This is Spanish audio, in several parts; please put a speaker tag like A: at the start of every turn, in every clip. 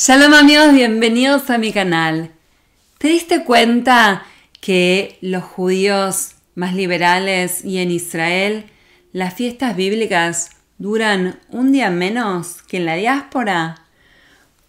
A: Shalom amigos, bienvenidos a mi canal. ¿Te diste cuenta que los judíos más liberales y en Israel las fiestas bíblicas duran un día menos que en la diáspora?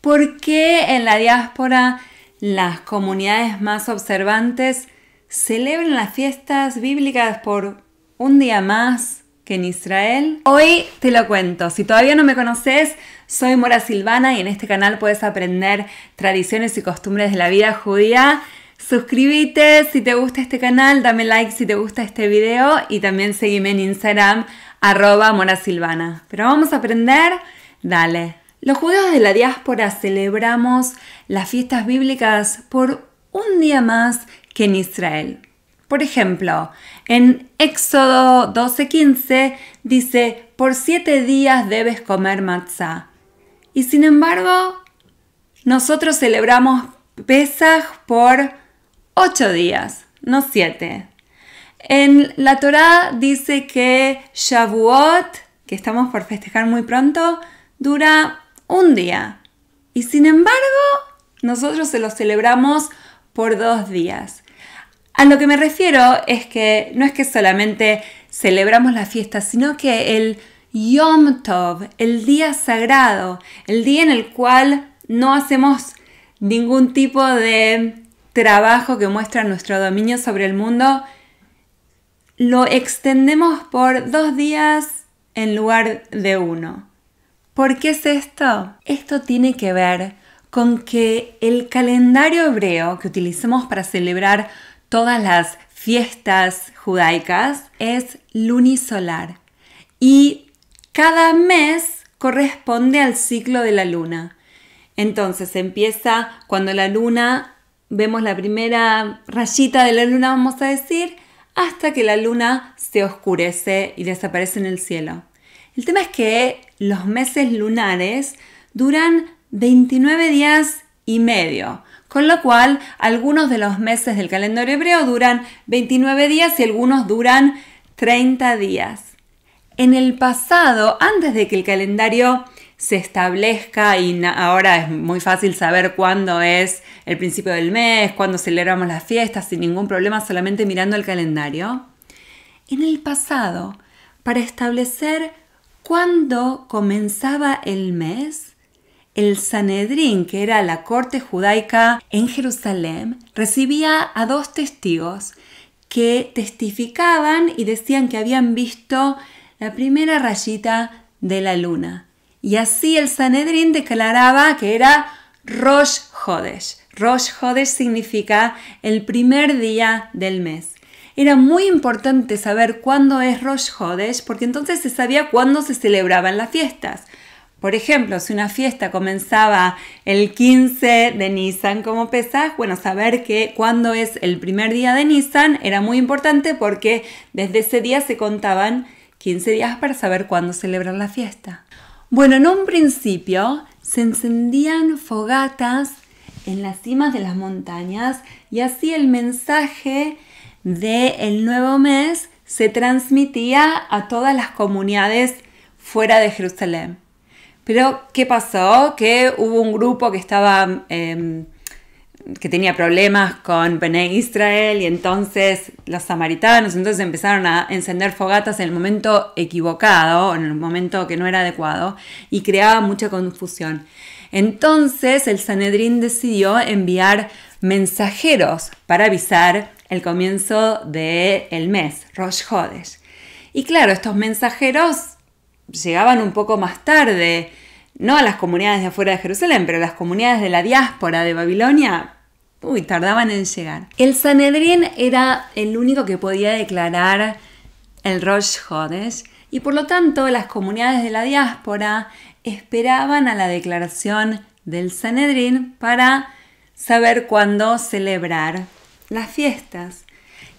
A: ¿Por qué en la diáspora las comunidades más observantes celebran las fiestas bíblicas por un día más en Israel. Hoy te lo cuento. Si todavía no me conoces, soy Mora Silvana y en este canal puedes aprender tradiciones y costumbres de la vida judía. Suscríbete si te gusta este canal, dame like si te gusta este video y también seguime en Instagram arroba Mora Silvana. Pero vamos a aprender, dale. Los judíos de la diáspora celebramos las fiestas bíblicas por un día más que en Israel. Por ejemplo, en Éxodo 12:15 dice, por siete días debes comer matzah. Y sin embargo, nosotros celebramos Pesaj por ocho días, no siete. En la Torá dice que Shavuot, que estamos por festejar muy pronto, dura un día. Y sin embargo, nosotros se lo celebramos por dos días. A lo que me refiero es que no es que solamente celebramos la fiesta, sino que el Yom Tov, el día sagrado, el día en el cual no hacemos ningún tipo de trabajo que muestra nuestro dominio sobre el mundo, lo extendemos por dos días en lugar de uno. ¿Por qué es esto? Esto tiene que ver con que el calendario hebreo que utilizamos para celebrar todas las fiestas judaicas es lunisolar y cada mes corresponde al ciclo de la luna. Entonces empieza cuando la luna, vemos la primera rayita de la luna, vamos a decir, hasta que la luna se oscurece y desaparece en el cielo. El tema es que los meses lunares duran 29 días y medio con lo cual algunos de los meses del calendario hebreo duran 29 días y algunos duran 30 días. En el pasado, antes de que el calendario se establezca y ahora es muy fácil saber cuándo es el principio del mes, cuándo celebramos las fiestas sin ningún problema, solamente mirando el calendario. En el pasado, para establecer cuándo comenzaba el mes, el Sanedrín, que era la corte judaica en Jerusalén, recibía a dos testigos que testificaban y decían que habían visto la primera rayita de la luna. Y así el Sanedrín declaraba que era Rosh Hodesh. Rosh Hodesh significa el primer día del mes. Era muy importante saber cuándo es Rosh Hodesh porque entonces se sabía cuándo se celebraban las fiestas. Por ejemplo, si una fiesta comenzaba el 15 de Nisan como Pesaj, bueno, saber que cuándo es el primer día de Nisan era muy importante porque desde ese día se contaban 15 días para saber cuándo celebrar la fiesta. Bueno, en un principio se encendían fogatas en las cimas de las montañas y así el mensaje del nuevo mes se transmitía a todas las comunidades fuera de Jerusalén. Pero, ¿qué pasó? Que hubo un grupo que estaba... Em, que tenía problemas con Bené Israel y entonces los samaritanos entonces empezaron a encender fogatas en el momento equivocado, en el momento que no era adecuado y creaba mucha confusión. Entonces el Sanedrín decidió enviar mensajeros para avisar el comienzo del el mes, Rosh Hodesh. Y claro, estos mensajeros llegaban un poco más tarde, no a las comunidades de afuera de Jerusalén, pero a las comunidades de la diáspora de Babilonia, tardaban en llegar. El Sanedrín era el único que podía declarar el Rosh Hodesh y por lo tanto las comunidades de la diáspora esperaban a la declaración del Sanedrín para saber cuándo celebrar las fiestas.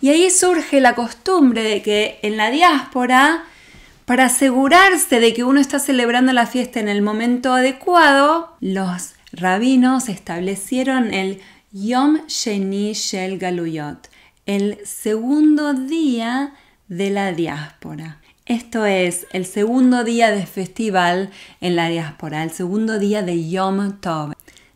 A: Y ahí surge la costumbre de que en la diáspora para asegurarse de que uno está celebrando la fiesta en el momento adecuado, los rabinos establecieron el Yom Sheni Shel Galuyot, el segundo día de la diáspora. Esto es el segundo día de festival en la diáspora, el segundo día de Yom Tov.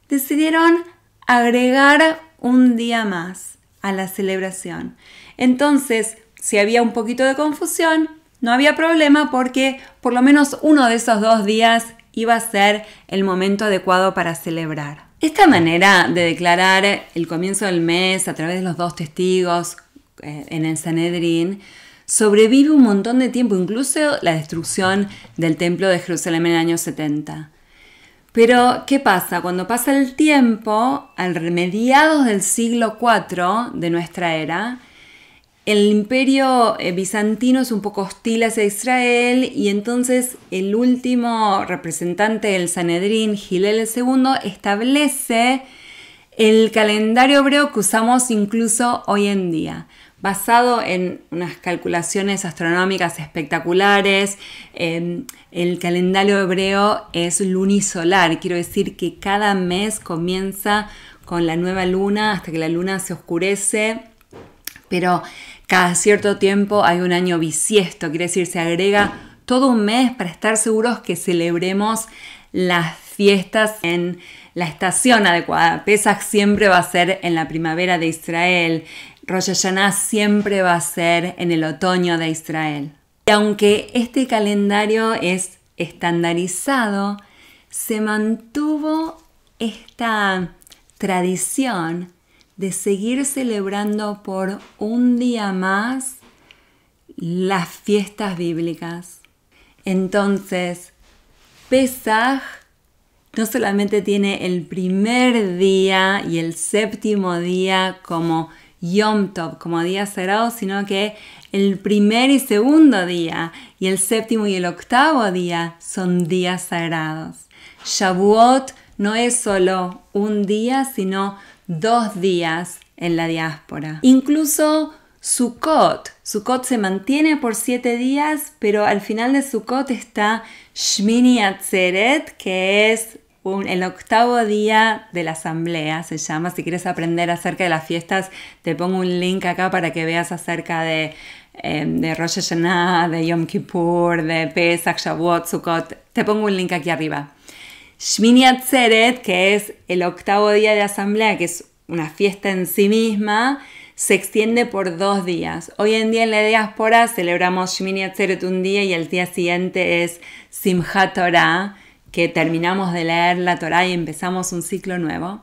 A: Decidieron agregar un día más a la celebración. Entonces, si había un poquito de confusión, no había problema porque por lo menos uno de esos dos días iba a ser el momento adecuado para celebrar. Esta manera de declarar el comienzo del mes a través de los dos testigos eh, en el Sanedrín sobrevive un montón de tiempo, incluso la destrucción del templo de Jerusalén en el año 70. Pero, ¿qué pasa? Cuando pasa el tiempo, al mediados del siglo IV de nuestra era, el imperio eh, bizantino es un poco hostil hacia Israel y entonces el último representante del Sanedrín, Gilel II, establece el calendario hebreo que usamos incluso hoy en día, basado en unas calculaciones astronómicas espectaculares. Em, el calendario hebreo es lunisolar, quiero decir que cada mes comienza con la nueva luna hasta que la luna se oscurece, pero cada cierto tiempo hay un año bisiesto, quiere decir, se agrega todo un mes para estar seguros que celebremos las fiestas en la estación adecuada. Pesach siempre va a ser en la primavera de Israel, Rosh Hashanah siempre va a ser en el otoño de Israel. Y aunque este calendario es estandarizado, se mantuvo esta tradición de seguir celebrando por un día más las fiestas bíblicas. Entonces, Pesaj no solamente tiene el primer día y el séptimo día como Yom Tov, como día sagrados, sino que el primer y segundo día y el séptimo y el octavo día son días sagrados. Shavuot no es solo un día, sino dos días en la diáspora. Incluso Sukkot. Sukkot se mantiene por siete días, pero al final de Sukkot está Shmini Atzeret, que es el octavo día de la asamblea, se llama. Si quieres aprender acerca de las fiestas, te pongo un link acá para que veas acerca de, em, de Rosh Hashanah, de Yom Kippur, de Pesach, Shavuot, Sukkot. Te pongo un link aquí arriba. Shmini Atzeret, que es el octavo día de asamblea, que es una fiesta en sí misma, se extiende por dos días. Hoy en día en la diáspora celebramos Shmini Atzeret un día y el día siguiente es Simchat Torah, que terminamos de leer la Torah y empezamos un ciclo nuevo.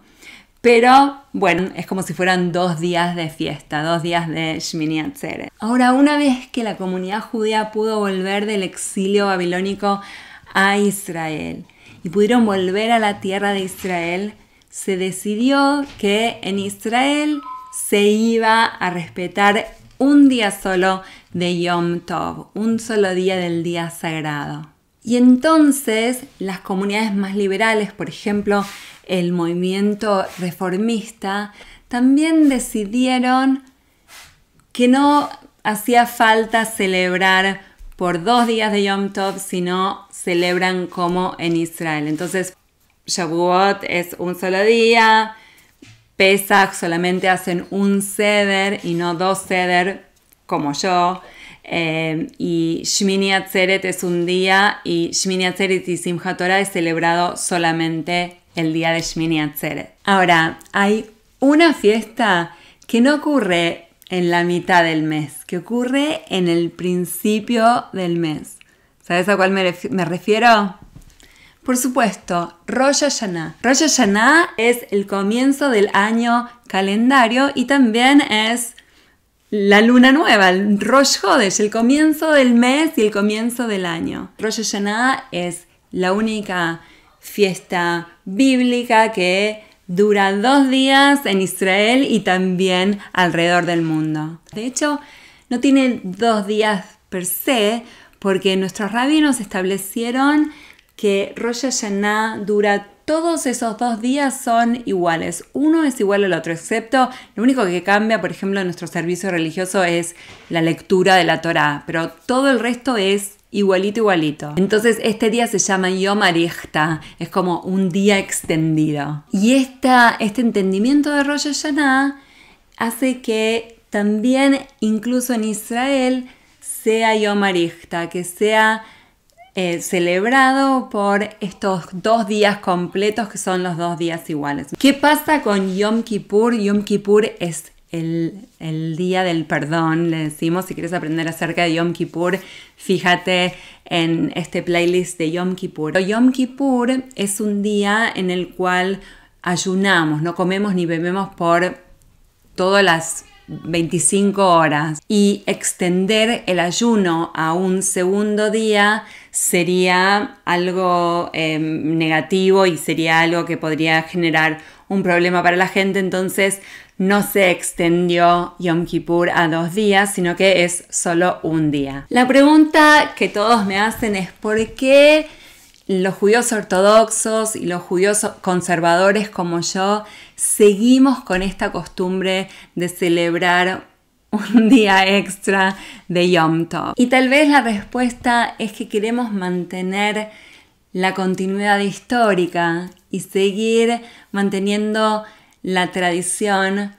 A: Pero bueno, es como si fueran dos días de fiesta, dos días de Shmini Atzeret. Ahora, una vez que la comunidad judía pudo volver del exilio babilónico a Israel, y pudieron volver a la tierra de Israel, se decidió que en Israel se iba a respetar un día solo de Yom Tov, un solo día del día sagrado. Y entonces las comunidades más liberales, por ejemplo, el movimiento reformista, también decidieron que no hacía falta celebrar por dos días de Yom Tov, sino celebran como en Israel. Entonces, Shavuot es un solo día, Pesach solamente hacen un seder y no dos seder como yo. Eh, y Shmini Atzeret es un día y Shmini Atzeret y Simchat Torah es celebrado solamente el día de Shmini Atzeret. Ahora, hay una fiesta que no ocurre en la mitad del mes, que ocurre en el principio del mes. ¿Sabes a cuál me, refiero? Por supuesto, Rosh Hashanah. Rosh Hashanah es el comienzo del año calendario y también es la luna nueva, el Rosh Hodesh, el comienzo del mes y el comienzo del año. Rosh Hashanah es la única fiesta bíblica que Dura dos días en Israel y también alrededor del mundo. De hecho, no tiene dos días per se, porque nuestros rabinos establecieron que Rosh Hashanah dura todos esos dos días son iguales. Uno es igual al otro, excepto lo único que cambia, por ejemplo, en nuestro servicio religioso es la lectura de la Torá, pero todo el resto es igualito, igualito. Entonces este día se llama Yom Arihta, es como un día extendido. Y este entendimiento de Rosh Hashanah hace que también incluso en Israel sea Yom Arihta, que sea eh, celebrado por estos dos días completos que son los dos días iguales. ¿Qué pasa con Yom Kippur? Yom Kippur es el, día del perdón, le decimos, si quieres aprender acerca de Yom Kippur, fíjate en este playlist de Yom Kippur. Yom Kippur es un día en el cual ayunamos, no comemos ni bebemos por todas las 25 horas y extender el ayuno a un segundo día sería algo em, negativo y sería algo que podría generar un problema para la gente, entonces no se extendió Yom Kippur a dos días, sino que es solo un día. La pregunta que todos me hacen es ¿por qué los judíos ortodoxos y los judíos conservadores como yo seguimos con esta costumbre de celebrar un día extra de Yom Tov. Y tal vez la respuesta es que queremos mantener la continuidad histórica y seguir manteniendo la tradición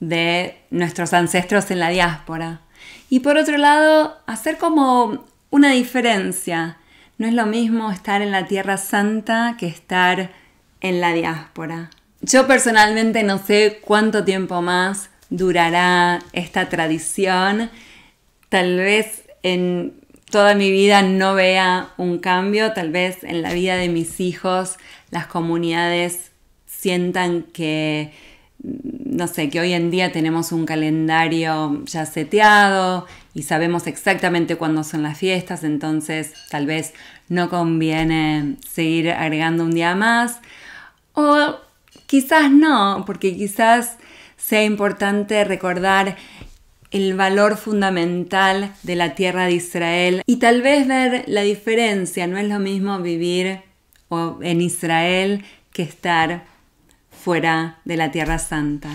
A: de nuestros ancestros en la diáspora. Y por otro lado, hacer como una diferencia. No es lo mismo estar en la Tierra Santa que estar en la diáspora. Yo personalmente no sé cuánto tiempo más durará esta tradición. Tal vez en toda mi vida no vea un cambio, tal vez en la vida de mis hijos las comunidades sientan que, mm, no sé, que hoy en día tenemos un calendario ya seteado y sabemos exactamente cuándo son las fiestas, entonces tal vez no conviene seguir agregando un día más. O Quizás no, porque quizás sea importante recordar el valor fundamental de la tierra de Israel y tal vez ver la diferencia. No es lo mismo vivir en Israel que estar fuera de la Tierra Santa.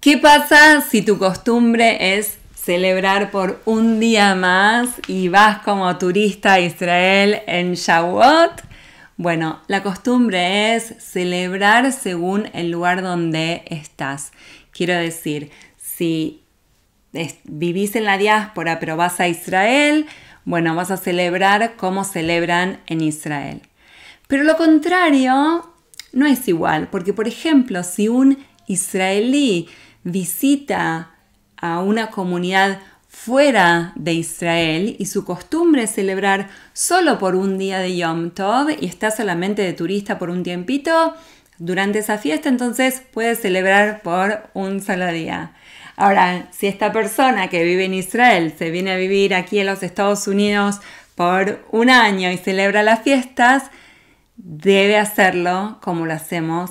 A: ¿Qué pasa si tu costumbre es celebrar por un día más y vas como turista a Israel en Shavuot? Bueno, la costumbre es celebrar según el lugar donde estás. Quiero decir, si vivís en la diáspora pero vas a Israel, bueno, vas a celebrar como celebran en Israel. Pero lo contrario no es igual, porque por ejemplo, si un israelí visita a una comunidad fuera de Israel y su costumbre es celebrar solo por un día de Yom Tov y está solamente de turista por un tiempito, durante esa fiesta entonces puede celebrar por un solo día. Ahora, si esta persona que vive en Israel se viene a vivir aquí en los Estados Unidos por un año y celebra las fiestas, debe hacerlo como lo hacemos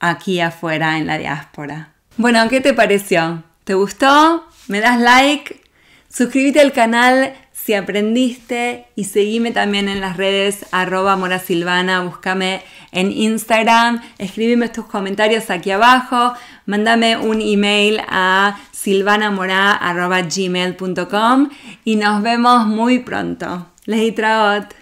A: aquí afuera en la diáspora. Bueno, ¿qué te pareció? ¿Te gustó? ¿Me das like? Suscríbete al canal si aprendiste y seguime también en las redes arroba morasilvana, búscame en Instagram, escríbeme tus comentarios aquí abajo, mándame un email a silvanamora.gmail.com y nos vemos muy pronto. Les trabot.